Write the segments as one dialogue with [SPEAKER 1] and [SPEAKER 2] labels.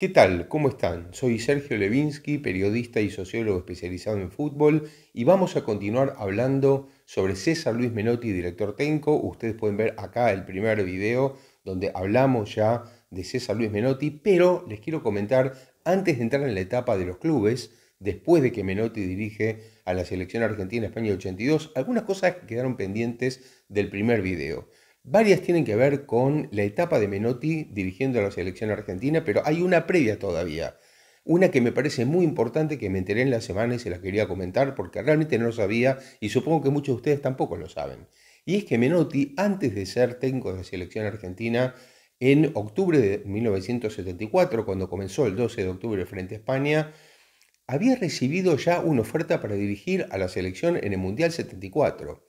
[SPEAKER 1] ¿Qué tal? ¿Cómo están? Soy Sergio Levinsky, periodista y sociólogo especializado en fútbol, y vamos a continuar hablando sobre César Luis Menotti, director tenco. Ustedes pueden ver acá el primer video donde hablamos ya de César Luis Menotti, pero les quiero comentar, antes de entrar en la etapa de los clubes, después de que Menotti dirige a la selección argentina España 82, algunas cosas que quedaron pendientes del primer video. Varias tienen que ver con la etapa de Menotti dirigiendo a la selección argentina, pero hay una previa todavía. Una que me parece muy importante, que me enteré en la semana y se la quería comentar porque realmente no lo sabía y supongo que muchos de ustedes tampoco lo saben. Y es que Menotti, antes de ser técnico de la selección argentina, en octubre de 1974, cuando comenzó el 12 de octubre frente a España, había recibido ya una oferta para dirigir a la selección en el Mundial 74.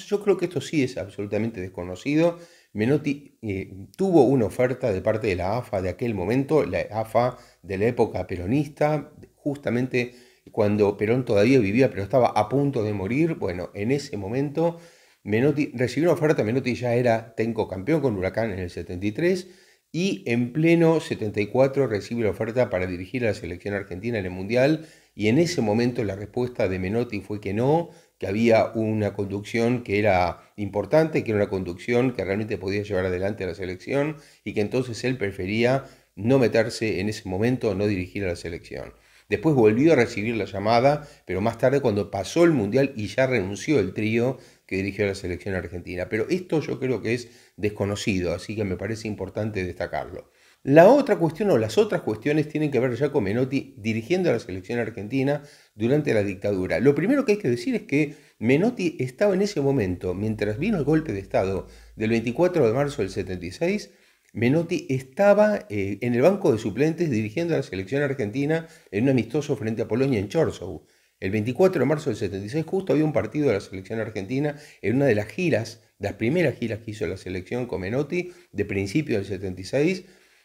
[SPEAKER 1] Yo creo que esto sí es absolutamente desconocido. Menotti eh, tuvo una oferta de parte de la AFA de aquel momento, la AFA de la época peronista, justamente cuando Perón todavía vivía, pero estaba a punto de morir. Bueno, en ese momento Menotti recibió una oferta, Menotti ya era tenco campeón con Huracán en el 73 y en pleno 74 recibe la oferta para dirigir a la selección argentina en el Mundial y en ese momento la respuesta de Menotti fue que no, que había una conducción que era importante, que era una conducción que realmente podía llevar adelante a la selección y que entonces él prefería no meterse en ese momento, no dirigir a la selección. Después volvió a recibir la llamada, pero más tarde cuando pasó el Mundial y ya renunció el trío que dirigió a la selección argentina. Pero esto yo creo que es desconocido, así que me parece importante destacarlo. La otra cuestión o las otras cuestiones tienen que ver ya con Menotti dirigiendo a la selección argentina durante la dictadura. Lo primero que hay que decir es que Menotti estaba en ese momento, mientras vino el golpe de Estado del 24 de marzo del 76, Menotti estaba eh, en el banco de suplentes dirigiendo a la selección argentina en un amistoso frente a Polonia en Chorzów. El 24 de marzo del 76 justo había un partido de la selección argentina en una de las giras, las primeras giras que hizo la selección con Menotti de principio del 76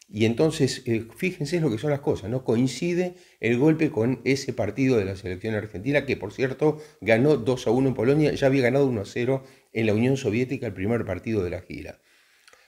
[SPEAKER 1] y entonces, eh, fíjense lo que son las cosas, ¿no? Coincide el golpe con ese partido de la selección argentina, que por cierto ganó 2 a 1 en Polonia, ya había ganado 1 a 0 en la Unión Soviética el primer partido de la gira.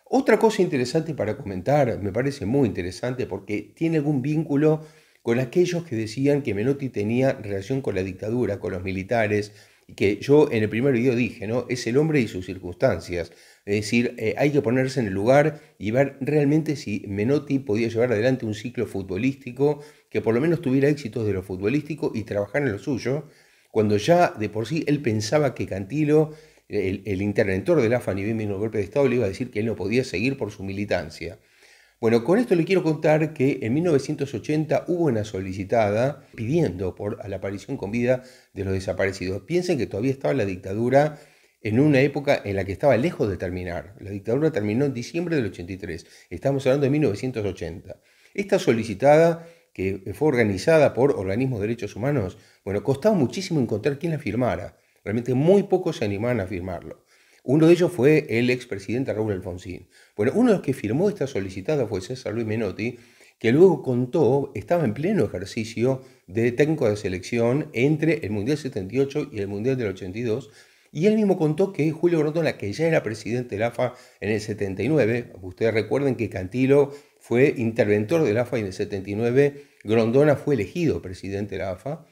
[SPEAKER 1] Otra cosa interesante para comentar, me parece muy interesante porque tiene algún vínculo con aquellos que decían que Menotti tenía relación con la dictadura, con los militares, y que yo en el primer video dije, ¿no? Es el hombre y sus circunstancias. Es decir, eh, hay que ponerse en el lugar y ver realmente si Menotti podía llevar adelante un ciclo futbolístico que por lo menos tuviera éxitos de lo futbolístico y trabajar en lo suyo, cuando ya de por sí él pensaba que Cantilo, el, interventor del AFA y bien golpe de Estado, le iba a decir que él no podía seguir por su militancia. Bueno, con esto le quiero contar que en 1980 hubo una solicitada pidiendo por la aparición con vida de los desaparecidos. Piensen que todavía estaba la dictadura en una época en la que estaba lejos de terminar. La dictadura terminó en diciembre del 83, estamos hablando de 1980. Esta solicitada, que fue organizada por organismos de derechos humanos, bueno, costaba muchísimo encontrar quién la firmara. Realmente muy pocos se animaban a firmarlo. Uno de ellos fue el expresidente Raúl Alfonsín. Bueno, uno de los que firmó esta solicitada fue César Luis Menotti, que luego contó, estaba en pleno ejercicio de técnico de selección entre el Mundial 78 y el Mundial del 82, y él mismo contó que Julio Grondona, que ya era presidente de la AFA en el 79, ustedes recuerden que Cantilo fue interventor del AFA en el 79 Grondona fue elegido presidente de la AFA.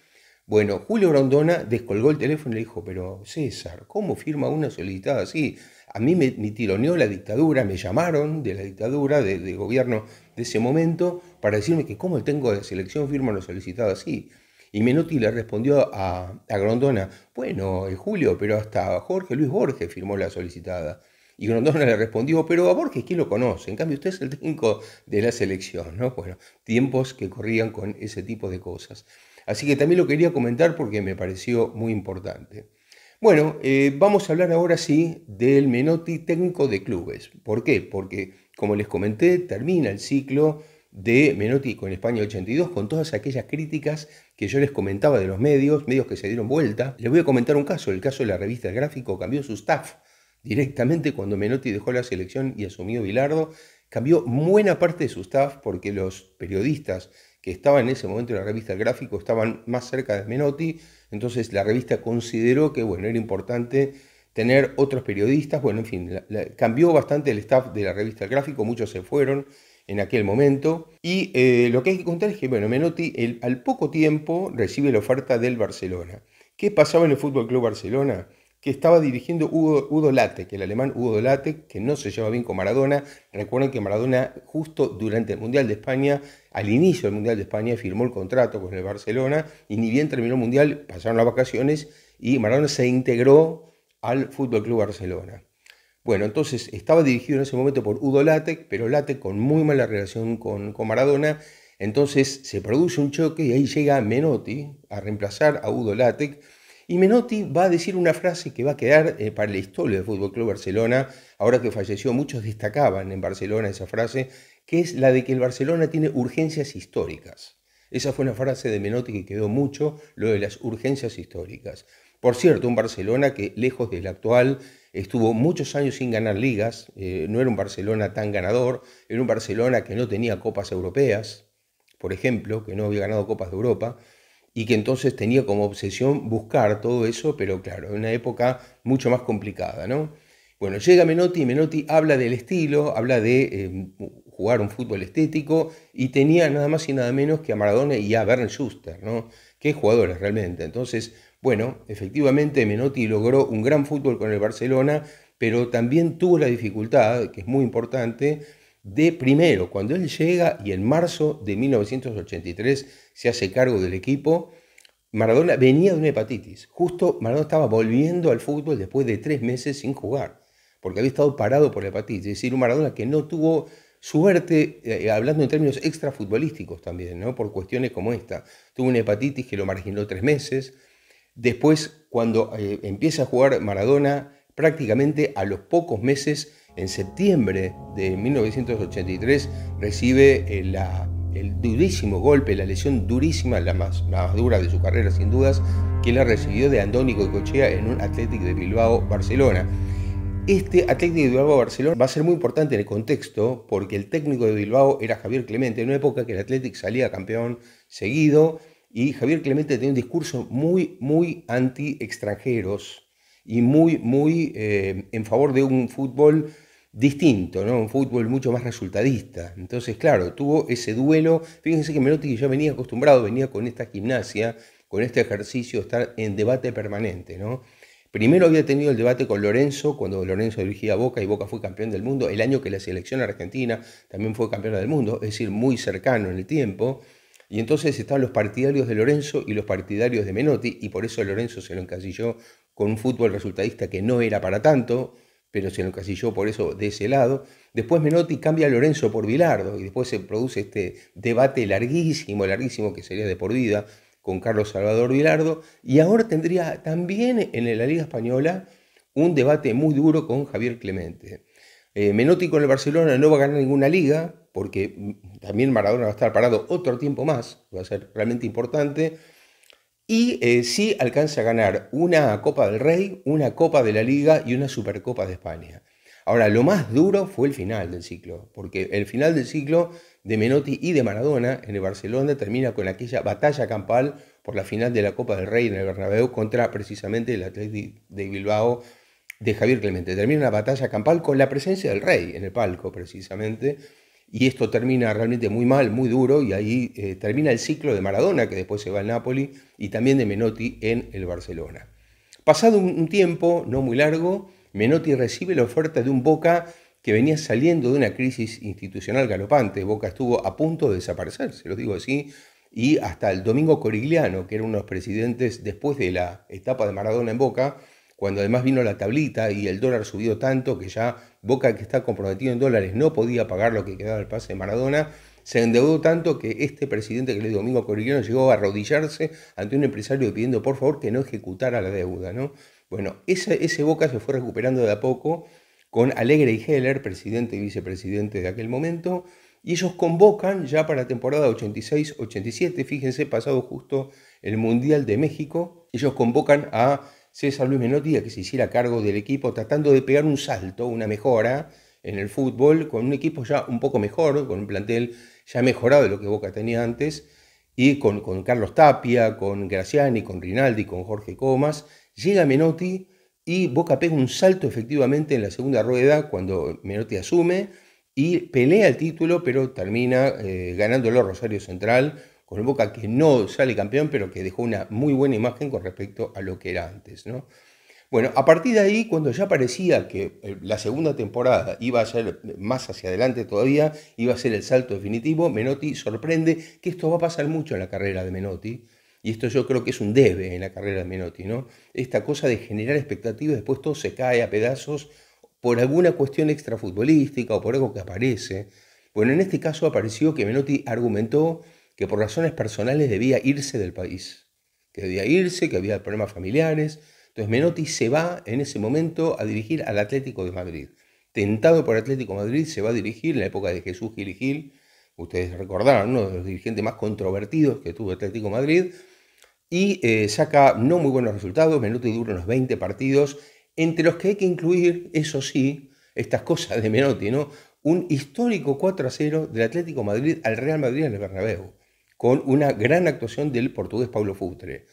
[SPEAKER 1] Bueno, Julio Grondona descolgó el teléfono y le dijo, pero César, ¿cómo firma una solicitada así? A mí me, tironeó la dictadura, me llamaron de la dictadura, del de gobierno de ese momento, para decirme que cómo tengo de selección firma una solicitada así. Y Menotti le respondió a, Grondona, bueno, en eh, julio, pero hasta Jorge Luis Borges firmó la solicitada. Y Grondona le respondió, pero a Borges, ¿quién lo conoce? En cambio, usted es el técnico de la selección, ¿no? Bueno, tiempos que corrían con ese tipo de cosas. Así que también lo quería comentar porque me pareció muy importante. Bueno, eh, vamos a hablar ahora sí del Menotti técnico de clubes. ¿Por qué? Porque, como les comenté, termina el ciclo de Menotti con España 82 con todas aquellas críticas que yo les comentaba de los medios, medios que se dieron vuelta. Les voy a comentar un caso, el caso de la revista El Gráfico cambió su staff directamente cuando Menotti dejó la selección y asumió Bilardo, cambió buena parte de su staff porque los periodistas que estaban en ese momento en la revista El Gráfico estaban más cerca de Menotti, entonces la revista consideró que bueno, era importante tener otros periodistas, bueno, en fin, cambió bastante el staff de la revista El Gráfico, muchos se fueron, en aquel momento. Y eh, lo que hay que contar es que, bueno, Menotti al poco tiempo recibe la oferta del Barcelona. ¿Qué pasaba en el Fútbol Club Barcelona? Que estaba dirigiendo Udo, Udo que el alemán Udo late que no se lleva bien con Maradona. Recuerden que Maradona, justo durante el Mundial de España, al inicio del Mundial de España, firmó el contrato con el Barcelona y ni bien terminó el Mundial, pasaron las vacaciones y Maradona se integró al Fútbol Club Barcelona. Bueno, entonces estaba dirigido en ese momento por Udo Latec, pero Latec con muy mala relación con, Maradona, entonces se produce un choque y ahí llega Menotti a reemplazar a Udo Latec. Y Menotti va a decir una frase que va a quedar eh, para la historia del Fútbol Club Barcelona. Ahora que falleció, muchos destacaban en Barcelona esa frase, que es la de que el Barcelona tiene urgencias históricas. Esa fue una frase de Menotti que quedó mucho, lo de las urgencias históricas. Por cierto, un Barcelona que, lejos del actual, estuvo muchos años sin ganar ligas, eh, no era un Barcelona tan ganador, era un Barcelona que no tenía copas europeas, por ejemplo, que no había ganado copas de Europa, y que entonces tenía como obsesión buscar todo eso, pero claro, en una época mucho más complicada, ¿no? Bueno, llega Menotti y Menotti habla del estilo, habla de eh, jugar un fútbol estético y tenía nada más y nada menos que a Maradona y a Bernd Schuster, ¿no? Qué jugadores realmente. Entonces, bueno, efectivamente Menotti logró un gran fútbol con el Barcelona, pero también tuvo la dificultad, que es muy importante, de primero, cuando él llega y en marzo de 1983 se hace cargo del equipo, Maradona venía de una hepatitis. Justo Maradona estaba volviendo al fútbol después de tres meses sin jugar, porque había estado parado por la hepatitis. Es decir, un Maradona que no tuvo suerte, eh, eh, hablando en términos extrafutbolísticos también, ¿no? por cuestiones como esta. Tuvo una hepatitis que lo marginó tres meses, Después, cuando eh, empieza a jugar Maradona, prácticamente a los pocos meses, en septiembre de 1983, recibe eh, el durísimo golpe, la lesión durísima, la más, dura de su carrera sin dudas, que la recibió de Andónico Cochea en un Athletic de Bilbao, Barcelona. Este Atlético de Bilbao Barcelona va a ser muy importante en el contexto porque el técnico de Bilbao era Javier Clemente, en una época que el Atlético salía campeón seguido y Javier Clemente tenía un discurso muy, muy anti-extranjeros y muy, muy eh, en favor de un fútbol distinto, ¿no? un fútbol mucho más resultadista. Entonces, claro, tuvo ese duelo. Fíjense que Menotti ya venía acostumbrado, venía con esta gimnasia, con este ejercicio, estar en debate permanente. Primero había tenido el debate con Lorenzo, cuando Lorenzo dirigía Boca y Boca fue campeón del mundo, el año que la selección argentina también fue campeona del mundo, es decir, muy cercano en el tiempo. Y entonces están los partidarios de Lorenzo y los partidarios de Menotti, y por eso Lorenzo se lo encasilló con un fútbol resultadista que no era para tanto, pero se lo encasilló por eso de ese lado. Después Menotti cambia a Lorenzo por Vilardo y después se produce este debate larguísimo, larguísimo que sería de por vida, con Carlos Salvador vilardo y ahora tendría también en la Liga Española un debate muy duro con Javier Clemente. Eh, Menotti con el Barcelona no va a ganar ninguna liga, porque también Maradona va a estar parado otro tiempo más, va a ser realmente importante. Y eh, sí alcanza a ganar una Copa del Rey, una Copa de la Liga y una Supercopa de España. Ahora, lo más duro fue el final del ciclo, porque el final del ciclo de Menotti y de Maradona en el Barcelona termina con aquella batalla campal por la final de la Copa del Rey en el Bernabéu contra precisamente el Atlético de Bilbao de Javier Clemente. Termina una batalla campal con la presencia del Rey en el palco, precisamente y esto termina realmente muy mal, muy duro, y ahí eh, termina el ciclo de Maradona, que después se va al Napoli, y también de Menotti en el Barcelona. Pasado un, tiempo, no muy largo, Menotti recibe la oferta de un Boca que venía saliendo de una crisis institucional galopante. Boca estuvo a punto de desaparecer, se los digo así, y hasta el domingo Corigliano, que era uno de los presidentes después de la etapa de Maradona en Boca, cuando además vino la tablita y el dólar subió tanto que ya Boca, que está comprometido en dólares, no podía pagar lo que quedaba el pase de Maradona, se endeudó tanto que este presidente, que es Domingo Corigliano, llegó a arrodillarse ante un empresario pidiendo por favor que no ejecutara la deuda. ¿no? Bueno, ese, ese Boca se fue recuperando de a poco con Alegre y Heller, presidente y vicepresidente de aquel momento, y ellos convocan ya para la temporada 86-87, fíjense, pasado justo el Mundial de México, ellos convocan a César Luis Menotti a que se hiciera cargo del equipo, tratando de pegar un salto, una mejora en el fútbol, con un equipo ya un poco mejor, con un plantel ya mejorado de lo que Boca tenía antes, y con, con Carlos Tapia, con Graciani, con Rinaldi, con Jorge Comas. Llega Menotti y Boca pega un salto efectivamente en la segunda rueda cuando Menotti asume y pelea el título, pero termina eh, ganándolo Rosario Central con Boca que no sale campeón, pero que dejó una muy buena imagen con respecto a lo que era antes. ¿no? Bueno, a partir de ahí, cuando ya parecía que eh, la segunda temporada iba a ser más hacia adelante todavía, iba a ser el salto definitivo, Menotti sorprende que esto va a pasar mucho en la carrera de Menotti. Y esto yo creo que es un debe en la carrera de Menotti, ¿no? Esta cosa de generar expectativas, después todo se cae a pedazos por alguna cuestión extrafutbolística o por algo que aparece. Bueno, en este caso apareció que Menotti argumentó que por razones personales debía irse del país, que debía irse, que había problemas familiares. Entonces Menotti se va en ese momento a dirigir al Atlético de Madrid. Tentado por Atlético Madrid, se va a dirigir en la época de Jesús Gil y Gil, ustedes recordarán, uno de los dirigentes más controvertidos que tuvo Atlético Madrid, y eh, saca no muy buenos resultados, Menotti dura unos 20 partidos, entre los que hay que incluir, eso sí, estas cosas de Menotti, ¿no? Un histórico 4 a 0 del Atlético Madrid al Real Madrid en el Bernabéu con una gran actuación del portugués Paulo Futre.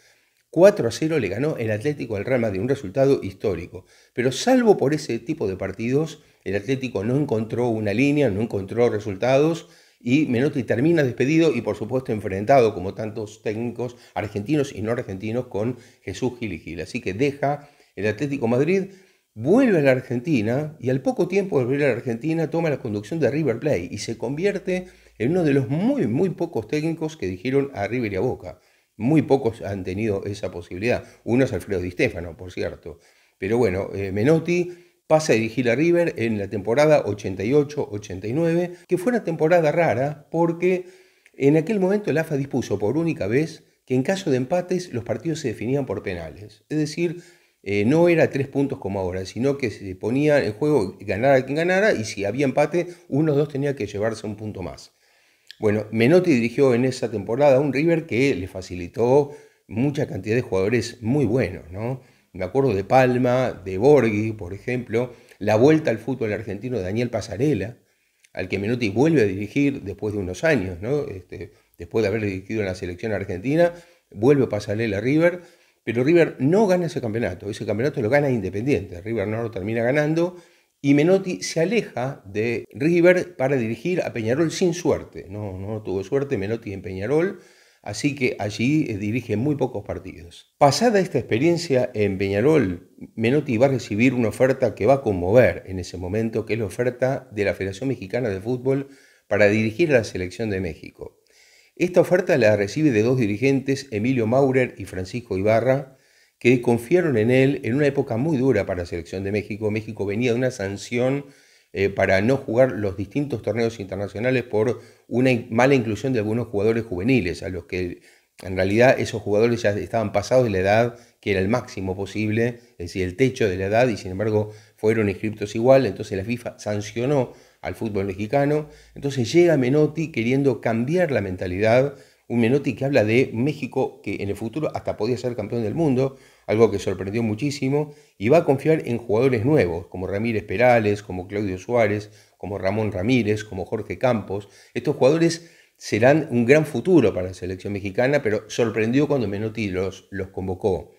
[SPEAKER 1] 4 a 0 le ganó el Atlético al Rama de un resultado histórico. Pero salvo por ese tipo de partidos, el Atlético no encontró una línea, no encontró resultados y Menotti termina despedido y por supuesto enfrentado como tantos técnicos argentinos y no argentinos con Jesús Gil y Gil. Así que deja el Atlético Madrid, vuelve a la Argentina y al poco tiempo de volver a la Argentina toma la conducción de River Plate y se convierte en uno de los muy, muy pocos técnicos que dijeron a River y a Boca. Muy pocos han tenido esa posibilidad. Uno es Alfredo Di Stefano, por cierto. Pero bueno, eh, Menotti pasa a dirigir a River en la temporada 88-89, que fue una temporada rara porque en aquel momento el AFA dispuso por única vez que en caso de empates los partidos se definían por penales. Es decir, eh, no era tres puntos como ahora, sino que se ponía en juego ganara quien ganara y si había empate, uno o dos tenía que llevarse un punto más. Bueno, Menotti dirigió en esa temporada a un River que le facilitó mucha cantidad de jugadores muy buenos, ¿no? Me acuerdo de Palma, de Borghi, por ejemplo, la vuelta al fútbol argentino de Daniel Pasarela, al que Menotti vuelve a dirigir después de unos años, este, después de haber dirigido en la selección argentina, vuelve Pasarela a River, pero River no gana ese campeonato, ese campeonato lo gana Independiente, River no lo termina ganando, y Menotti se aleja de River para dirigir a Peñarol sin suerte. No, no tuvo suerte Menotti en Peñarol, así que allí eh, dirige muy pocos partidos. Pasada esta experiencia en Peñarol, Menotti va a recibir una oferta que va a conmover en ese momento, que es la oferta de la Federación Mexicana de Fútbol para dirigir a la selección de México. Esta oferta la recibe de dos dirigentes, Emilio Maurer y Francisco Ibarra, que confiaron en él en una época muy dura para la selección de México. México venía de una sanción eh, para no jugar los distintos torneos internacionales por una mala inclusión de algunos jugadores juveniles, a los que en realidad esos jugadores ya estaban pasados de la edad que era el máximo posible, es decir, el techo de la edad, y sin embargo fueron inscriptos igual, entonces la FIFA sancionó al fútbol mexicano, entonces llega Menotti queriendo cambiar la mentalidad un Menotti que habla de México que en el futuro hasta podía ser campeón del mundo, algo que sorprendió muchísimo, y va a confiar en jugadores nuevos, como Ramírez Perales, como Claudio Suárez, como Ramón Ramírez, como Jorge Campos. Estos jugadores serán un gran futuro para la selección mexicana, pero sorprendió cuando Menotti los, los convocó.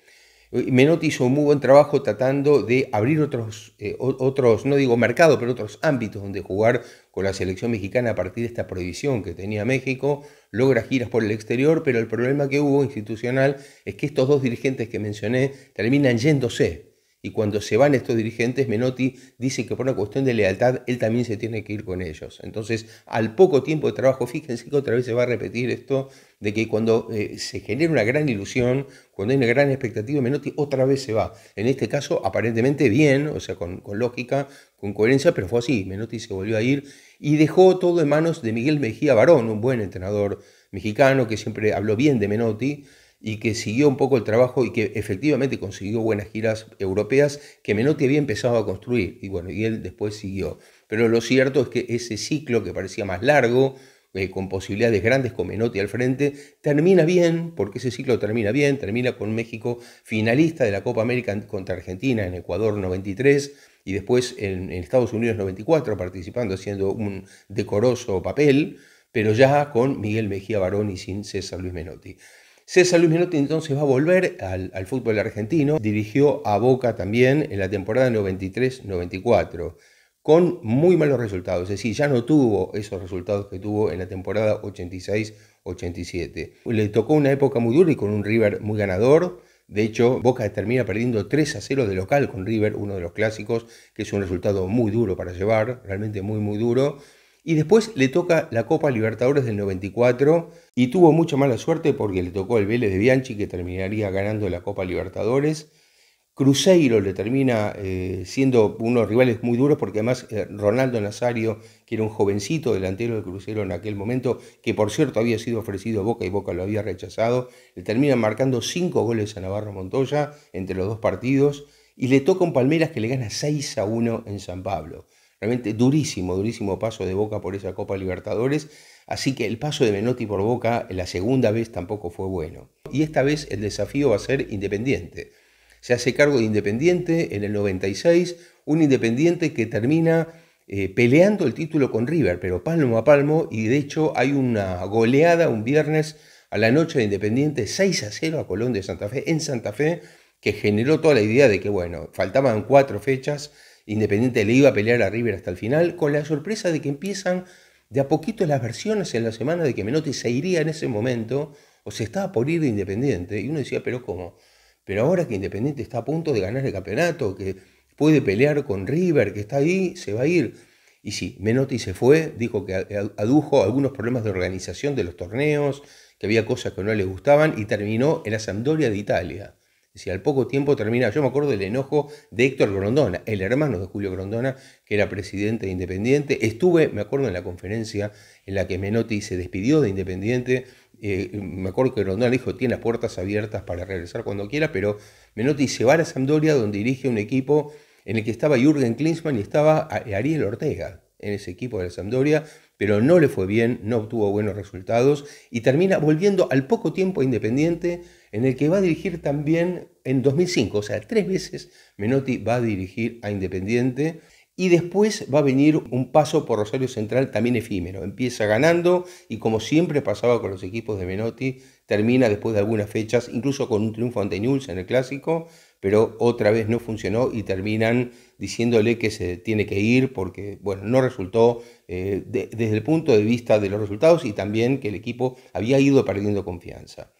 [SPEAKER 1] Menotti hizo un muy buen trabajo tratando de abrir otros, eh, otros, no digo mercado, pero otros ámbitos donde jugar con la selección mexicana a partir de esta prohibición que tenía México. Logra giras por el exterior, pero el problema que hubo institucional es que estos dos dirigentes que mencioné terminan yéndose y cuando se van estos dirigentes, Menotti dice que por una cuestión de lealtad él también se tiene que ir con ellos. Entonces, al poco tiempo de trabajo, fíjense que otra vez se va a repetir esto de que cuando eh, se genera una gran ilusión, cuando hay una gran expectativa, Menotti otra vez se va. En este caso, aparentemente bien, o sea, con, con lógica, con coherencia, pero fue así. Menotti se volvió a ir y dejó todo en manos de Miguel Mejía Barón, un buen entrenador mexicano que siempre habló bien de Menotti y que siguió un poco el trabajo y que efectivamente consiguió buenas giras europeas que Menotti había empezado a construir. Y bueno, y él después siguió. Pero lo cierto es que ese ciclo que parecía más largo, eh, con posibilidades grandes con Menotti al frente, termina bien, porque ese ciclo termina bien, termina con México finalista de la Copa América contra Argentina en Ecuador 93 y después en, en Estados Unidos 94 participando, haciendo un decoroso papel, pero ya con Miguel Mejía Barón y sin César Luis Menotti. César Luis entonces va a volver al, al fútbol argentino, dirigió a Boca también en la temporada 93-94 con muy malos resultados, es decir, ya no tuvo esos resultados que tuvo en la temporada 86-87. Le tocó una época muy dura y con un River muy ganador. De hecho, Boca termina perdiendo 3 a 0 de local con River, uno de los clásicos, que es un resultado muy duro para llevar, realmente muy, muy duro. Y después le toca la Copa Libertadores del 94 y tuvo mucha mala suerte porque le tocó el Vélez de Bianchi que terminaría ganando la Copa Libertadores. Cruzeiro le termina eh, siendo unos rivales muy duros porque además eh, Ronaldo Nazario, que era un jovencito delantero de Cruzeiro en aquel momento, que por cierto había sido ofrecido a Boca y Boca lo había rechazado, le termina marcando cinco goles a Navarro Montoya entre los dos partidos y le toca un Palmeras que le gana 6 a 1 en San Pablo durísimo, durísimo paso de Boca por esa Copa Libertadores. Así que el paso de Menotti por Boca la segunda vez tampoco fue bueno. Y esta vez el desafío va a ser Independiente. Se hace cargo de Independiente en el 96, un Independiente que termina eh, peleando el título con River, pero palmo a palmo, y de hecho hay una goleada un viernes a la noche de Independiente 6 a 0 a Colón de Santa Fe en Santa Fe, que generó toda la idea de que, bueno, faltaban cuatro fechas, Independiente le iba a pelear a River hasta el final, con la sorpresa de que empiezan de a poquito las versiones en la semana de que Menotti se iría en ese momento o se estaba por ir de Independiente. Y uno decía, pero ¿cómo? Pero ahora que Independiente está a punto de ganar el campeonato, que puede pelear con River, que está ahí, se va a ir. Y sí, Menotti se fue, dijo que adujo algunos problemas de organización de los torneos, que había cosas que no le gustaban y terminó en la Sampdoria de Italia. Si al poco tiempo termina. Yo me acuerdo del enojo de Héctor Grondona, el hermano de Julio Grondona, que era presidente de Independiente. Estuve, me acuerdo, en la conferencia en la que Menotti se despidió de Independiente. Eh, me acuerdo que Grondona dijo, tiene las puertas abiertas para regresar cuando quiera, pero Menotti se va a la Sampdoria, donde dirige un equipo en el que estaba Jürgen Klinsmann y estaba Ariel Ortega en ese equipo de la Sampdoria, pero no le fue bien, no obtuvo buenos resultados y termina volviendo al poco tiempo a Independiente en el que va a dirigir también en 2005, o sea, tres veces Menotti va a dirigir a Independiente y después va a venir un paso por Rosario Central también efímero. Empieza ganando y como siempre pasaba con los equipos de Menotti, termina después de algunas fechas, incluso con un triunfo ante Newell's en el clásico, pero otra vez no funcionó y terminan diciéndole que se tiene que ir porque, bueno, no resultó eh, desde el punto de vista de los resultados y también que el equipo había ido perdiendo confianza.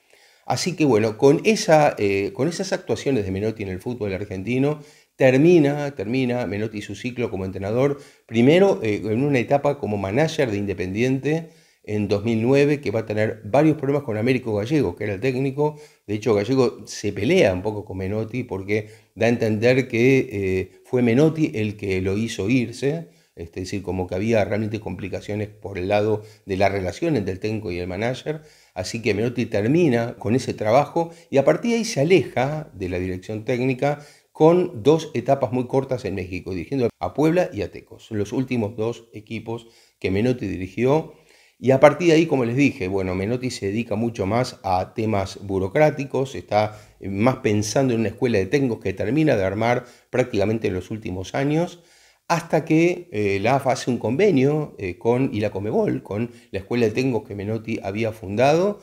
[SPEAKER 1] Así que bueno, con, esa, eh, con esas actuaciones de Menotti en el fútbol argentino, termina, termina Menotti su ciclo como entrenador, primero eh, en una etapa como manager de Independiente en 2009, que va a tener varios problemas con Américo Gallego, que era el técnico. De hecho, Gallego se pelea un poco con Menotti porque da a entender que eh, fue Menotti el que lo hizo irse. es decir, como que había realmente complicaciones por el lado de la relación entre el técnico y el manager. Así que Menotti termina con ese trabajo y a partir de ahí se aleja de la dirección técnica con dos etapas muy cortas en México, dirigiendo a Puebla y a Tecos, los últimos dos equipos que Menotti dirigió. Y a partir de ahí, como les dije, bueno, Menotti se dedica mucho más a temas burocráticos, está más pensando en una escuela de técnicos que termina de armar prácticamente en los últimos años hasta que eh, la AFA hace un convenio eh, con, y la Comebol, con la escuela de Tengos que Menotti había fundado,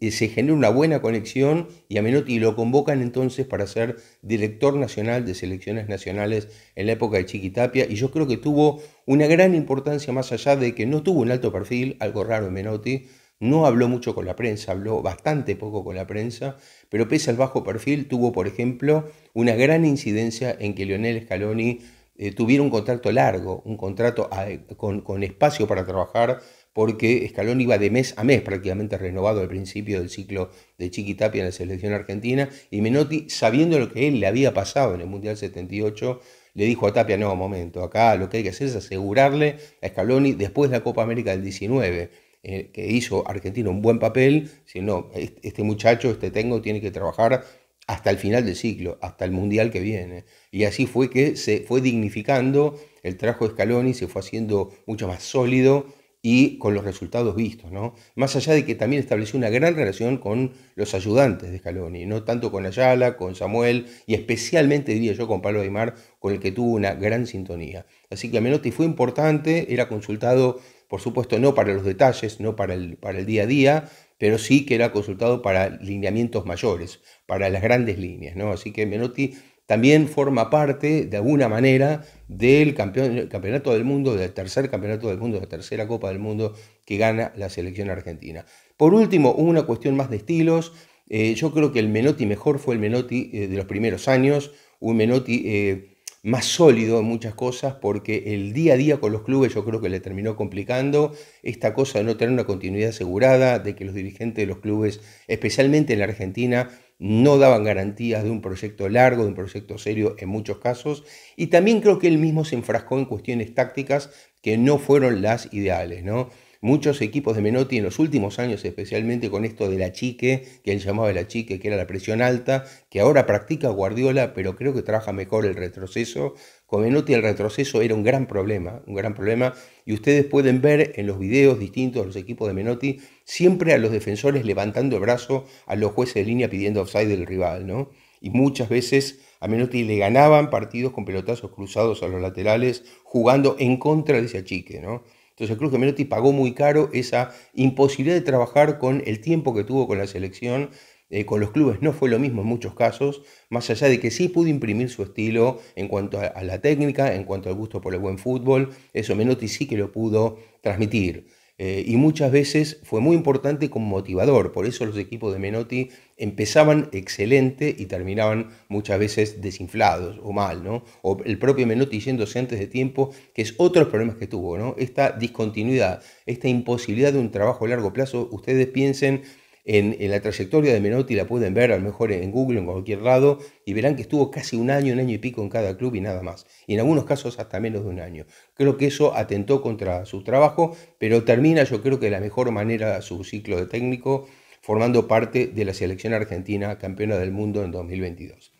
[SPEAKER 1] se genera una buena conexión y a Menotti lo convocan entonces para ser director nacional de selecciones nacionales en la época de Chiquitapia y yo creo que tuvo una gran importancia más allá de que no tuvo un alto perfil, algo raro en Menotti, no habló mucho con la prensa, habló bastante poco con la prensa, pero pese al bajo perfil tuvo, por ejemplo, una gran incidencia en que Lionel Scaloni eh, tuvieron un contrato largo, un contrato ah, eh, con, espacio para trabajar, porque Escalón iba de mes a mes prácticamente renovado al principio del ciclo de Chiqui Tapia en la selección argentina, y Menotti, sabiendo lo que él le había pasado en el Mundial 78, le dijo a Tapia, no, momento, acá lo que hay que hacer es asegurarle a Scaloni después de la Copa América del 19, eh, que hizo Argentina un buen papel, si no, este, este muchacho, este tengo, tiene que trabajar hasta el final del ciclo, hasta el mundial que viene. Y así fue que se fue dignificando el trabajo de Scaloni, se fue haciendo mucho más sólido y con los resultados vistos, ¿no? Más allá de que también estableció una gran relación con los ayudantes de Scaloni, no tanto con Ayala, con Samuel y especialmente diría yo con Pablo Aymar, con el que tuvo una gran sintonía. Así que a Menotti fue importante, era consultado, por supuesto, no para los detalles, no para el, para el día a día, pero sí que era consultado para lineamientos mayores, para las grandes líneas, ¿no? Así que Menotti también forma parte, de alguna manera, del campeonato del mundo, del tercer campeonato del mundo, de la tercera Copa del Mundo que gana la selección argentina. Por último, una cuestión más de estilos. Eh, yo creo que el Menotti mejor fue el Menotti eh, de los primeros años, un Menotti eh, más sólido en muchas cosas porque el día a día con los clubes yo creo que le terminó complicando esta cosa de no tener una continuidad asegurada, de que los dirigentes de los clubes, especialmente en la Argentina, no daban garantías de un proyecto largo, de un proyecto serio en muchos casos, y también creo que él mismo se enfrascó en cuestiones tácticas que no fueron las ideales, ¿no? Muchos equipos de Menotti en los últimos años, especialmente con esto de la chique, que él llamaba la chique, que era la presión alta, que ahora practica Guardiola, pero creo que trabaja mejor el retroceso. Con Menotti el retroceso era un gran problema, un gran problema. Y ustedes pueden ver en los videos distintos de los equipos de Menotti siempre a los defensores levantando el brazo a los jueces de línea pidiendo offside del rival, ¿no? Y muchas veces a Menotti le ganaban partidos con pelotazos cruzados a los laterales, jugando en contra de ese chique ¿no? Entonces el Club Menotti pagó muy caro esa imposibilidad de trabajar con el tiempo que tuvo con la selección. Eh, con los clubes no fue lo mismo en muchos casos, más allá de que sí pudo imprimir su estilo en cuanto a, a la técnica, en cuanto al gusto por el buen fútbol, eso Menotti sí que lo pudo transmitir. Eh, y muchas veces fue muy importante como motivador. Por eso los equipos de Menotti empezaban excelente y terminaban muchas veces desinflados o mal, ¿no? O el propio Menotti yéndose antes de tiempo, que es otro de los problemas que tuvo, ¿no? Esta discontinuidad, esta imposibilidad de un trabajo a largo plazo. Ustedes piensen en, la trayectoria de Menotti, la pueden ver a lo mejor en Google, en cualquier lado, y verán que estuvo casi un año, un año y pico en cada club y nada más. Y en algunos casos hasta menos de un año. Creo que eso atentó contra su trabajo, pero termina yo creo que de la mejor manera su ciclo de técnico, formando parte de la selección argentina campeona del mundo en 2022.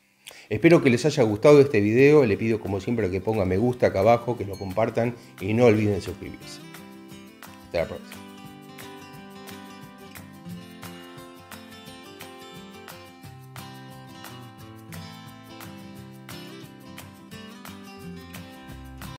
[SPEAKER 1] Espero que les haya gustado este video, le pido como siempre que pongan me gusta acá abajo, que lo compartan y no olviden suscribirse. Hasta la próxima.